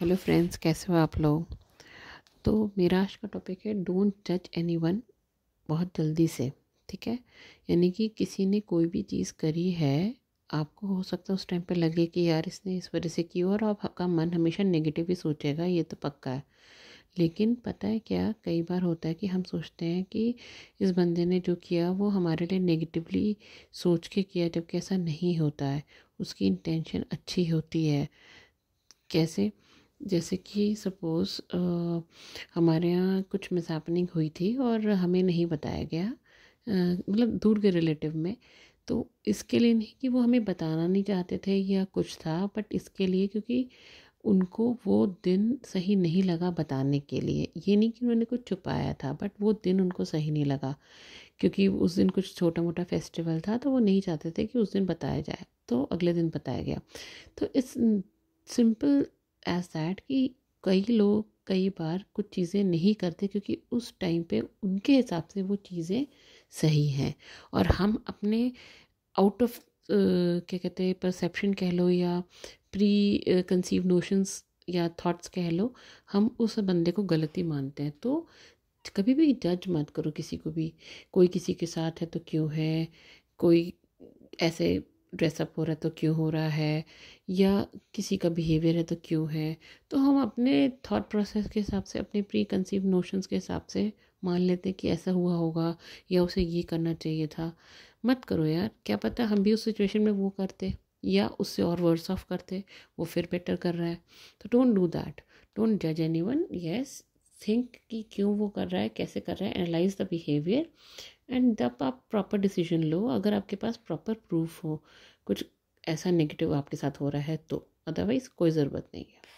hello friends कैसे हो आप लोग तो मेरा आज का टॉपिक है डोंट जज एनीवन बहुत जल्दी से ठीक है यानी कि किसी ने कोई भी चीज़ करी है आपको हो सकता है उस टाइम पे लगे कि यार इसने इस वजह से की और आपका मन हमेशा नेगेटिव ही सोचेगा ये तो पक्का है लेकिन पता है क्या कई बार होता है कि हम सोचते हैं कि इस बंदे ने जो किया वो हमारे लिए नेगेटिवली सोच के किया जबकि ऐसा नहीं होता है उसकी इंटेंशन अच्छी होती है कैसे जैसे कि सपोज़ हमारे यहाँ कुछ मिसहैपनिंग हुई थी और हमें नहीं बताया गया मतलब दूर के रिलेटिव में तो इसके लिए नहीं कि वो हमें बताना नहीं चाहते थे या कुछ था बट इसके लिए क्योंकि उनको वो दिन सही नहीं लगा बताने के लिए ये नहीं कि उन्होंने कुछ छुपाया था बट वो दिन उनको सही नहीं लगा क्योंकि उस दिन कुछ छोटा मोटा फेस्टिवल था तो वो नहीं चाहते थे कि उस दिन बताया जाए तो अगले दिन बताया गया तो इस सिंपल एज दैट कि कई लोग कई बार कुछ चीज़ें नहीं करते क्योंकि उस टाइम पे उनके हिसाब से वो चीज़ें सही हैं और हम अपने आउट ऑफ क्या कहते हैं परसेप्शन कह लो या प्री कंसीव नोशंस या थॉट्स कह लो हम उस बंदे को गलती मानते हैं तो कभी भी जज मत करो किसी को भी कोई किसी के साथ है तो क्यों है कोई ऐसे ड्रेसअप हो रहा है तो क्यों हो रहा है या किसी का बिहेवियर है तो क्यों है तो हम अपने थॉट प्रोसेस के हिसाब से अपने प्री कंसीव नोशंस के हिसाब से मान लेते हैं कि ऐसा हुआ होगा या उसे ये करना चाहिए था मत करो यार क्या पता हम भी उस सिचुएशन में वो करते या उससे और वर्स ऑफ करते वो फिर बेटर कर रहा है तो डोंट डू दैट डोंट जज एनी वन येस थिंक कि क्यों वो कर रहा है कैसे कर रहा है एनालाइज द बिहेवियर एंड जब आप प्रॉपर डिसीजन लो अगर आपके पास प्रॉपर प्रूफ हो कुछ ऐसा नेगेटिव आपके साथ हो रहा है तो अदरवाइज़ कोई ज़रूरत नहीं है